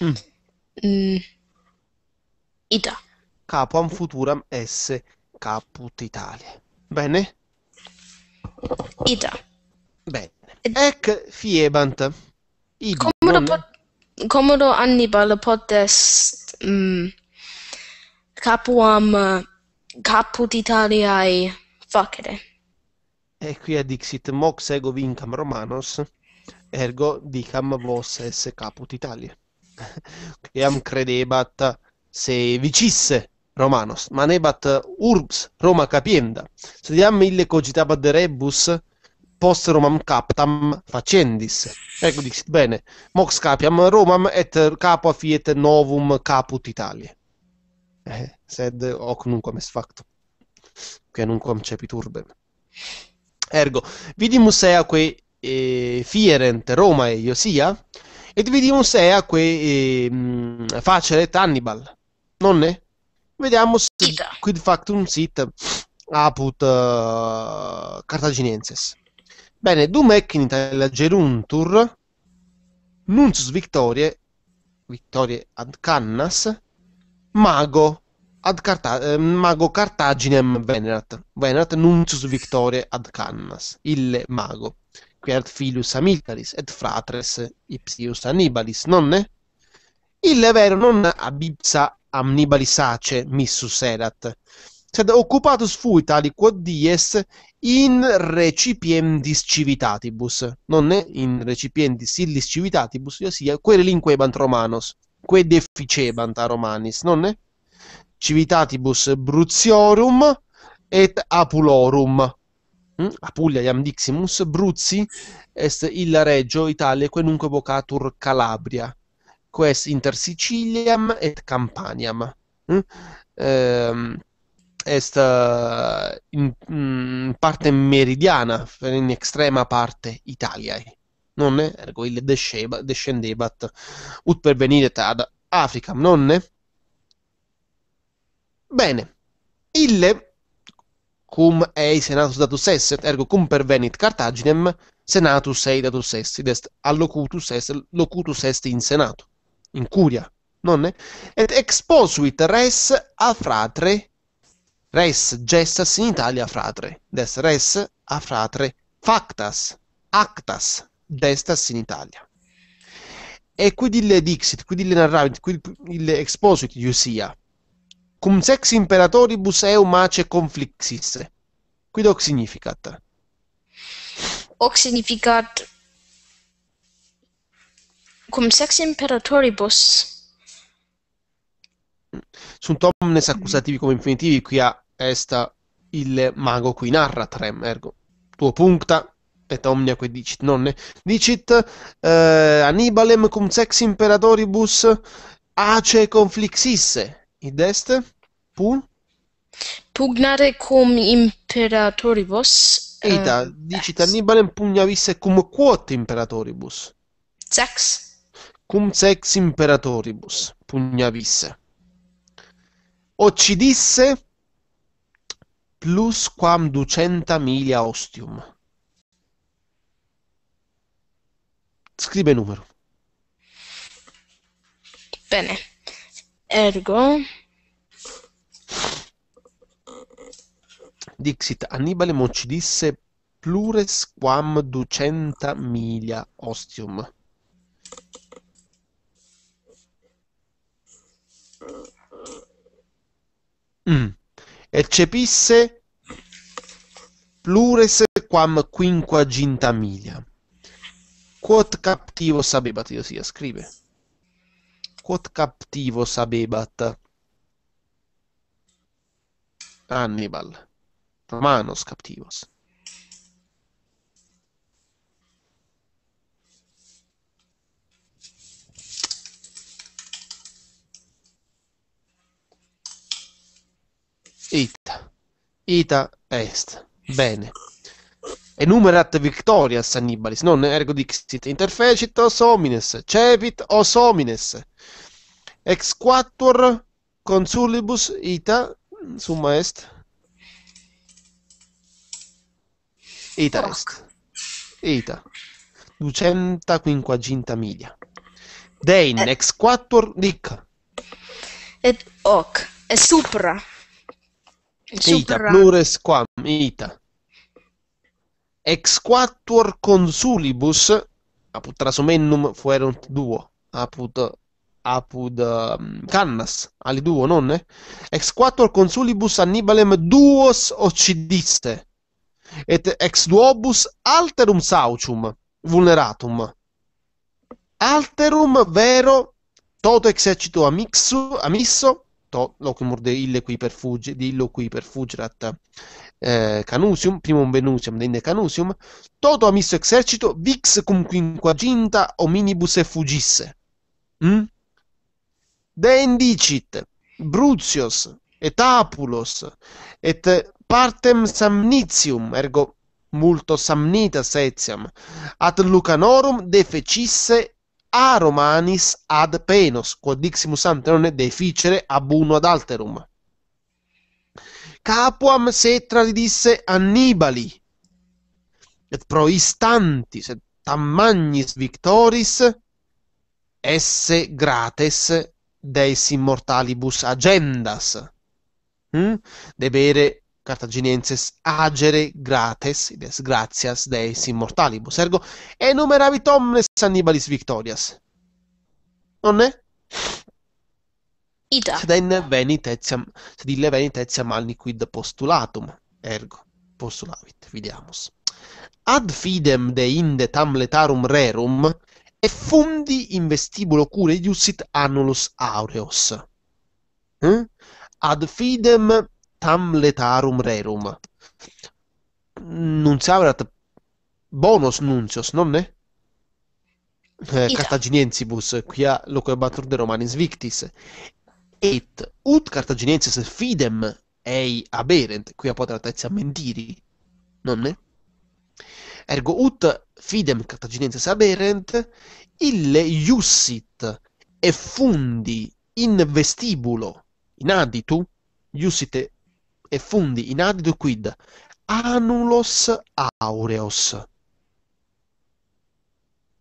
Mm. Mm. Ita. Capuam futuram esse caput Italia. Bene? Ita. Bene. Ec fiebant. Ibi comodo, non... pot, comodo Annibal potest mm, capuam caput Italiae facere. E qui a dixit mox ego vincam Romanos, ergo dicam vos esse caput Italia. Quam credebat se vicisse Romanos, ma manebat urbs Roma capienda, Se diam mille cogitabat de rebus, post Romam captam facendis. Ecco, dixit bene, mox capiam Romam et capo fiet novum caput Italia. Eh, sed hoc nunquam est factum, che nunquam cepit urbem. Ergo, vidimus eaque eh, fierent Roma e Iosia, et vidimus eaque eh, faceret Hannibal, nonne? Vediamo se quid factum sit aput uh, Cartaginenses. Bene, dum ec in Italia geruntur, nuncius victorie, victorie ad cannas, mago ad Carta- ehm, mago Cartaginem venerat, venerat nuncius victoria ad Cannas, il mago, quert filius Amilcaris et fratres ipsius Annibalis, nonne? Ille vero non abipsa Amnibalis ace missus erat, sed occupatus fui tali quod dies in recipiendis civitatibus, nonne in recipiendis illis civitatibus, ossia sia, querelinquebant romanos, que deficebant a romanis, nonne? Civitatibus Bruziorum et Apulorum. Mm? Apulia iam diximus Bruzi est illa regio Italia quenunque vocatur Calabria, ques inter Siciliam et Campaniam. Mm? Ehm, est eh, in, mm, parte meridiana, in extrema parte Italiae. ne Ergo, il descebat, descendebat ut perveniret ad Africam, nonne? Bene, ille cum ei senatus datus esset, ergo cum pervenit Cartaginem, senatus ei datus essit, est allocutus est, locutus est in senato, in curia, nonne? Et exposuit res a fratre, res gestas in Italia fratre, des res a fratre factas, actas, gestas in Italia. E quid ille dixit, quid ille narravit, quid ille exposuit iusia, Cum sex imperatoribus eu mace conflixisse. Quid hoc significat? Hoc significat cum sex imperatoribus sunt omnes accusativi come infinitivi qui a est il mago qui narra trem ergo tuo puncta et omnia qui dicit nonne dicit eh, Annibalem cum sex imperatoribus ace conflixisse id est pun pugnare cum imperatoribus et uh, eh, dicit annibale pugnavisse cum quot imperatoribus sex cum sex imperatoribus pugnavisse occidisse plus quam ducenta milia ostium scrive numero bene ergo Dixit Annibale mocidisse plures quam ducenta milia ostium. Mm. Eccepisse plures quam quinquaginta milia. Quod captivo sabebat, io sia, scrive. Quod captivo sabebat Hannibal romanos captivos Ita, ita est. Bene. Enumerat victorias Annibalis, non ergo dixit interfecit os homines, cevit os homines. Ex quattuor consulibus ita, summa est, Eta est. Eta. Ducenta quinquaginta miglia. Dein et. Eh. ex quattuor dic. Et hoc. E supra. E ita plures quam ita. Ex quattuor consulibus apud trasomennum fuerunt duo. Apud apud um, cannas ali duo nonne ex quattuor consulibus annibalem duos occidiste et ex duobus alterum saucium vulneratum. Alterum vero toto exercito amixu, amisso to locum de ille qui per fugge, dillo qui per fuggerat eh, canusium, primum venusium dende canusium, toto amisso exercito vix cum quinquaginta ominibus e fugisse. Mm? Dendicit, Bruzios, et Apulos, et partem samnitium, ergo multo samnita etiam, ad Lucanorum defecisse a Romanis ad Penos, quod diximus ante non deficere ab uno ad alterum. Capuam se ridisse Annibali, et pro istantis et tammagnis victoris esse grates deis immortalibus agendas. Mm? Hm? Debere Cartaginenses agere gratis des gratias deis immortalibus ergo enumeravit omnes Hannibalis victorias. Nonne? Ita. Sed in venit etiam, sed ille venit etiam quid postulatum, ergo postulavit, Vidiamus. Ad fidem de inde tam letarum rerum, et fundi in vestibulo cure iussit annulus aureos. Hm? Ad fidem tamletarum rerum. Nunziaverat bonus nuncios, non nonne? Eh, Cartaginiensibus, quia loquebatur de Romanis victis. Et ut Cartaginiensis fidem ei aberent, quia potrat etiam mentiri, non ne? Ergo ut fidem Cartaginiensis aberent, ille iussit fundi in vestibulo, in aditu, iusite e fundi in adido quid anulos aureos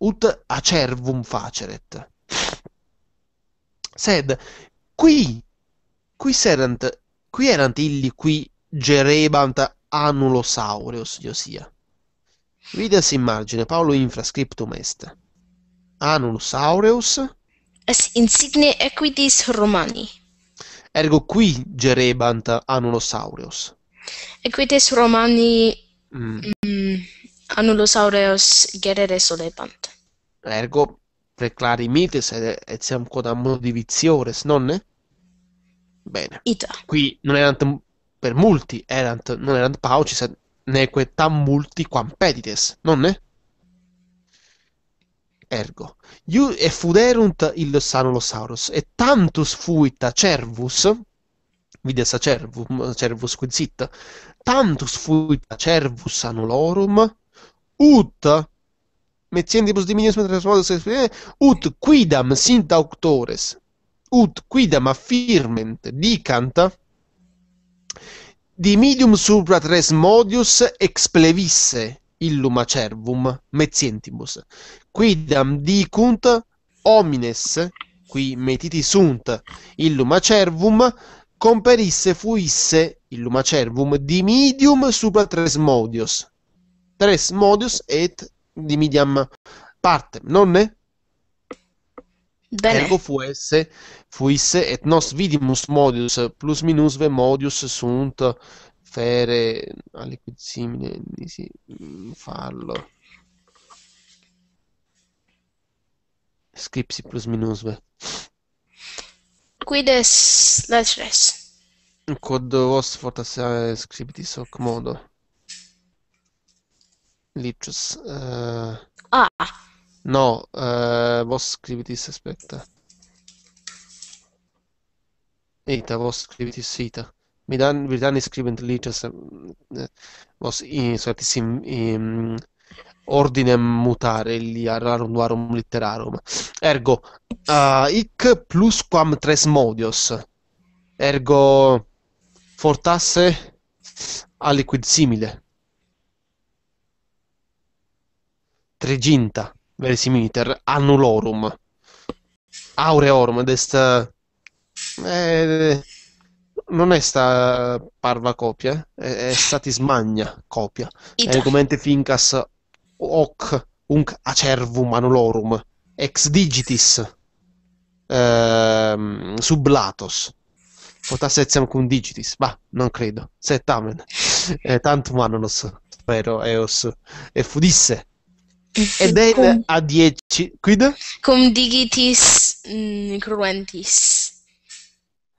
ut acervum faceret sed qui qui serant qui erant illi qui gerebant anulos aureos Iosia vidas in margine Paolo infrascriptum est anulus aureus es insigne equitis Romani Ergo qui gerebant Anulosaurus. E qui tes Romani mm. mm, Anulosaurus gerere solepant. Ergo preclarimitis etiam quodam non ne? Bene. Ita. Qui non erant per multi, erant, non erant paucis, neque tam multi quam pedites, non ne? ergo e fuderunt illos sanolosaurus et tantus fuit cervus vide a cervum cervus quid sit tantus fuit cervus anulorum ut metiendibus diminius metres modus expire eh, ut quidam sint auctores ut quidam affirment dicant di medium supra tres modius explevisse illuma cervum mezientibus. Quidam dicunt homines, qui metiti sunt, illuma cervum, comperisse fuisse illuma cervum dimidium supra tresmodios. Tresmodios et dimidiam parte, nonne? Bene. Ergo fuesse, fuisse et nos vidimus modius plus minusve modius sunt fere alle di sì, mm, farlo scripsi plus minus beh. Quides slash res. Kod vos fortas eh, scriptis hoc modo. Licius. Uh... Eh, ah. No, uh, vos scriptis, aspetta. Eita, vos scriptis ita. Britannia Lites sortis ordine mutare liararum duarum litterarum. Ergo, uh, hic plusquam tres modios. Ergo, fortasse aliquid simile. Triginta, verisimiliter, annulorum. Aureorum, dest... Eh, non è sta parva copia, eh, è, è statismagna copia. Ita. È documente fincas hoc unc acervum anulorum ex digitis ehm, sublatos. Potas etiam cum digitis, bah, non credo. Set amen. Eh, tantum anonos, spero, eos, e fudisse. Ed è a dieci... quid? Cum digitis mh, mm, cruentis.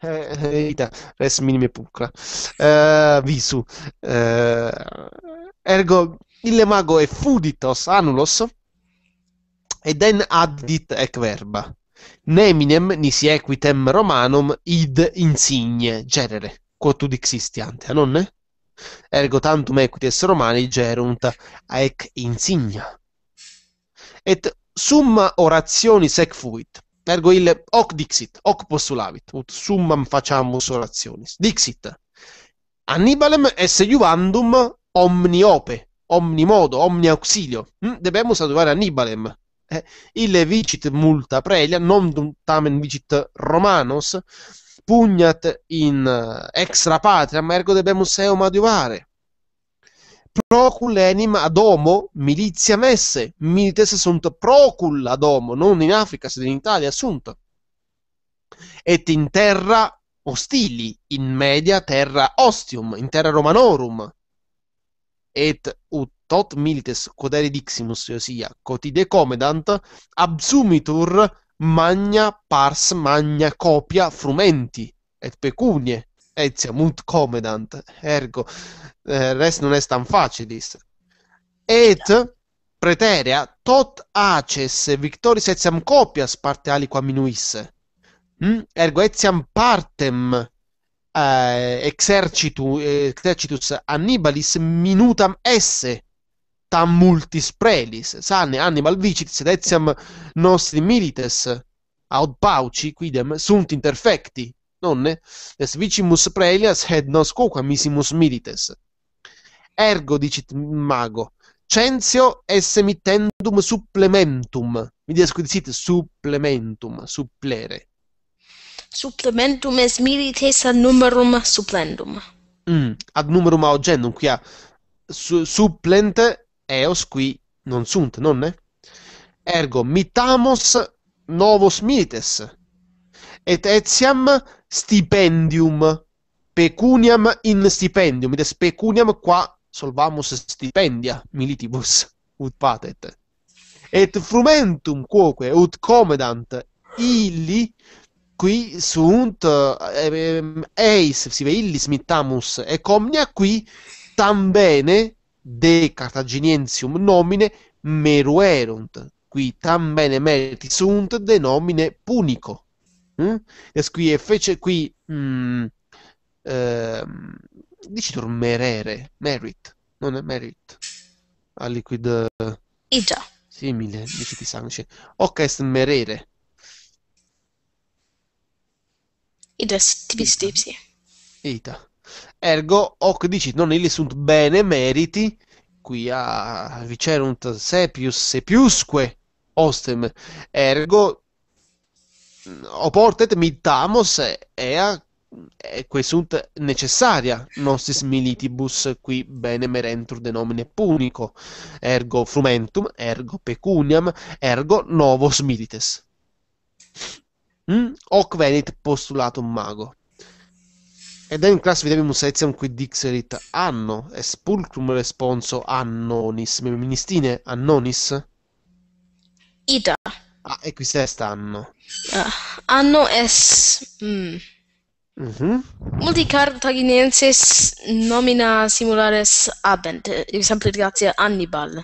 Vita, eh, eh, res minime pucra. Uh, eh, visu. Uh, ergo, ille mago è fuditos anulos, ed en addit ec verba. Neminem nisi equitem romanum id insigne gerere, quod dixistiante, non? ne? Ergo tantum equites romani gerunt aec insignia. Et summa orazioni sec fuit Ergo il hoc dixit, hoc postulavit, ut summam faciamus orationis. Dixit. Annibalem esse juvandum omni ope, omni modo, omni auxilio. Mm? Hm? Debemus aduvare Annibalem. Eh? Ille vicit multa prelia, non tamen vicit Romanos, pugnat in eh, extra patria, ma ergo debemus eum adiuvare procul enim ad homo militia messe, milites sunt procul ad homo, non in Africa, sed in Italia sunt. Et in terra ostili, in media terra ostium, in terra romanorum. Et ut tot milites codere diximus, sia, cotide comedant, absumitur magna pars magna copia frumenti, et pecunie, etiam ut comedant, ergo eh, res non est tan facilis. Et preterea tot aces victoris etiam copias parte aliqua minuisse. Mm? Hm? Ergo etiam partem eh, exercitu, exercitus Annibalis minutam esse tam multis prelis sane Annibal vicitis ed etiam nostri milites aut pauci quidem sunt interfecti nonne es vicimus prelias et nos quoque missimus milites ergo dicit mago censio esse mittendum supplementum mi desco supplementum supplere supplementum es milites ad numerum supplendum mm, ad numerum augendum quia su, supplent eos qui non sunt nonne ergo mitamos novos milites et etiam stipendium pecuniam in stipendium, id es pecuniam qua solvamus stipendia militibus, ut patet. Et frumentum quoque, ut comedant, illi qui sunt eh, ehm, eis, si ve illi smittamus e comnia qui tambene de Cartaginiensium nomine meruerunt, qui tambene bene meriti sunt de nomine punico. Hm? Mm? Es qui e fece qui... Mh, mm, ehm, dici tu merere, merit, non è merit, a liquid... E eh, Simile, dice ti sangue. Hoc est merere. Id est tibi tipsi. Ita. Ergo, hoc dici, non illi sunt bene meriti, Qui a vicerunt sepius sepiusque ostem. Ergo, Mm, oportet mittamos ea que sunt necessaria nostris militibus qui bene merentur de nomine punico ergo frumentum ergo pecuniam ergo novos milites mm? hoc venit postulatum mago ed en class videmus etiam qui dixerit anno es pulcrum responso annonis ministine annonis ita Ah, e qui se stanno. Ah, anno es... Mm. Mhm. Multi card taginenses nomina simulares habent, sempre grazie a Hannibal,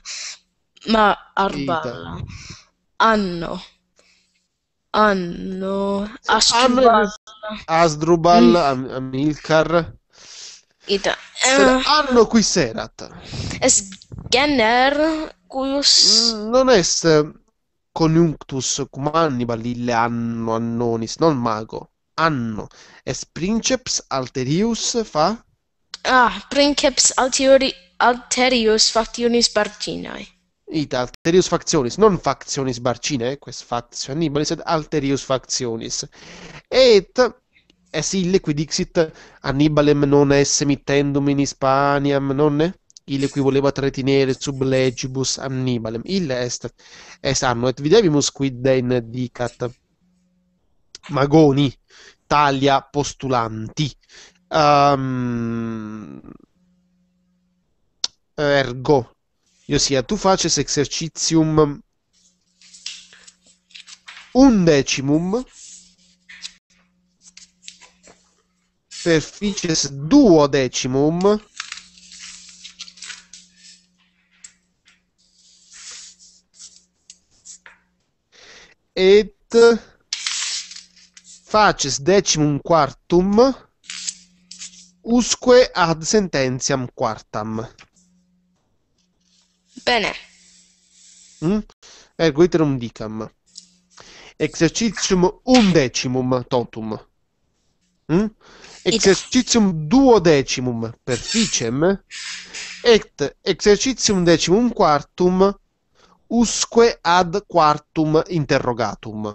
ma Arbala, Ita. Anno, Anno, Asdrubal, Asdrubal mm. Am- Amilcar, Ita. Uh, eh. anno qui serat. Es Genner, cuius... Mm, non es coniunctus cum Hannibal ille anno annonis, non mago, anno, es princeps alterius fa? Ah, princeps alteri, alterius factionis barcinae. Ita, alterius factionis, non factionis barcinae, quest factio Hannibal, sed alterius factionis. Et... Es ille qui dixit Hannibalem non esse mittendum in Hispaniam nonne? il equivaleva tretinere sub legibus amnibalem. Il est, est eh, annuet quid quidden dicat. Magoni, taglia postulanti. Um, ergo, io sia, tu faces exercitium undecimum per duodecimum et faces decimum quartum usque ad sententiam quartam. Bene. Mm? Ergo iterum dicam. Exercitium undecimum totum. Mm? Exercitium duodecimum perficem et exercitium decimum quartum usque ad quartum interrogatum.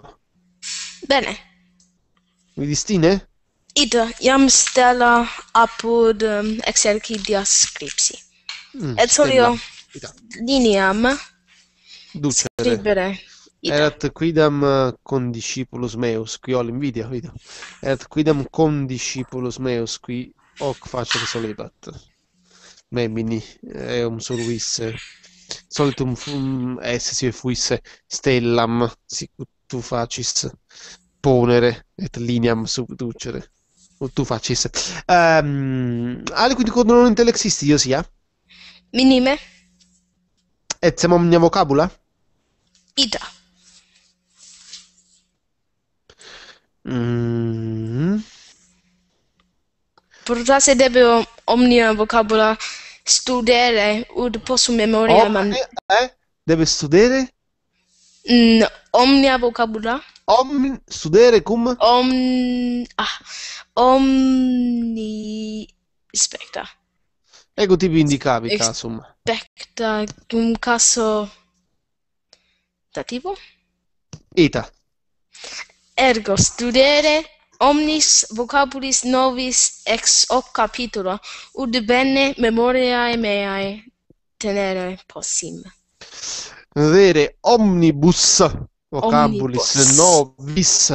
Bene. Mi distine? Id, iam stella apud um, exercidia scripsi. Mm, Et solio lineam ducere. scribere. Ida. Erat quidam uh, condiscipulus meus, qui ho l'invidia, vita. Erat quidam condiscipulus meus, qui hoc facere solebat. Memini, eum soluisse solitum fum es si fuisse stellam sicut tu facis ponere et lineam subducere o tu facis um, ehm, aliquid ah, quod non intellexisti io sia minime et mm-hmm. sem omnia vocabula ita mm. Portase debe omnia vocabula studere ud posso memoria man... eh? Deve studere? Mm, omnia vocabula. Om, studere cum? Om, ah, omni... Aspetta. Ecco ti indicavi, Aspetta, casum. Aspetta, un caso... dativo Ita. Ergo, studere omnis vocabulis novis ex hoc capitulo ut bene memoriae meae tenere possim. Vere omnibus vocabulis omnibus. novis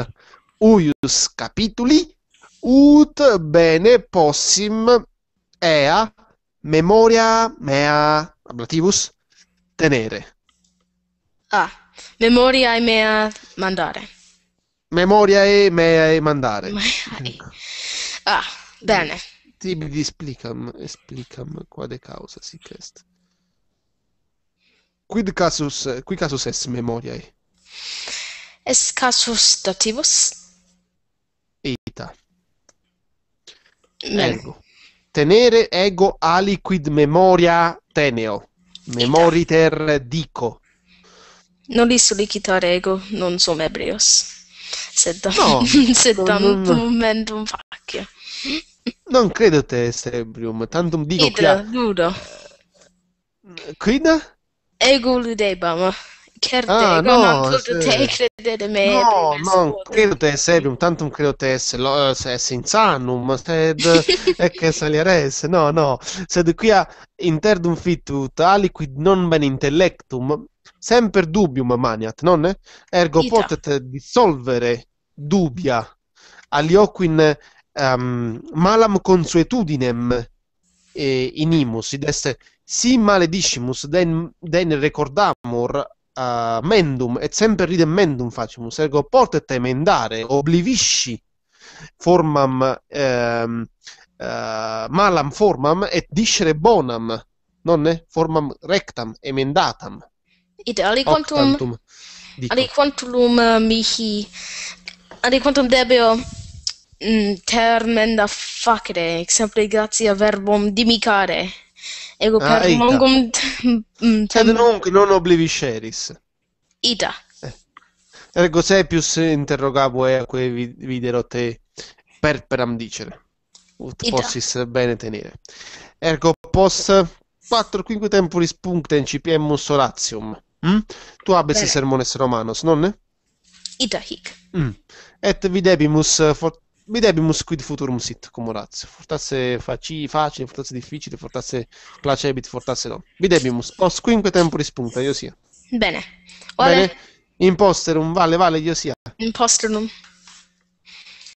uius capituli ut bene possim ea memoria mea ablativus tenere. Ah, memoria mea mandare. Memoria e me e mandare. Ma ah, bene. Tibi di splicam, esplicam quade causa sic est. Quid casus, qui casus est memoriae? Est casus dativus? Ita. Bene. Ego. Tenere ego aliquid memoria teneo. Memoriter dico. Non Nollis licitare ego, non som ebrios. 70, no, un non... un facchio. Non credo te Esebrium, tanto mi dico che... Duro. Quida? Eh, Ego ludebam. Certe, ah, no, non se... te credere No, non credo te Esebrium, tanto credo te se, lo, se, se insanum, sed e che salieres, no, no. Sed a interdum fitu tali quid non ben intellectum, Semper dubium maniat, non? Ergo Ita. potet dissolvere dubia alioquin um, ehm, malam consuetudinem eh, inimus, id esse si maledicimus den, den recordamur uh, mendum et semper ridem mendum facimus ergo potet emendare oblivisci formam ehm, uh, malam formam et discere bonam non? formam rectam emendatam id aliquantum Octantum. Dico. aliquantulum eh, mihi aliquantum debeo mm, termenda facere sempre gratia verbum dimicare ego ah, per mongum sed mm, nunc non oblivisceris ita eh. ergo sepius e a quei videro te perperam dicere ut ita. possis bene tenere ergo post 4 quinque temporis puncta incipiemus oratium Mm? Tu abes sermones romanos, nonne? Ita hic. Mm. Et videbimus, for, videbimus quid futurum sit, cum ratio. Fortasse faci, facile, fortasse difficile, fortasse placebit, fortasse no. Videbimus, os quinque temporis puncta, io sia. Bene. Ole. Bene. Imposterum, vale, vale, io sia. Imposterum.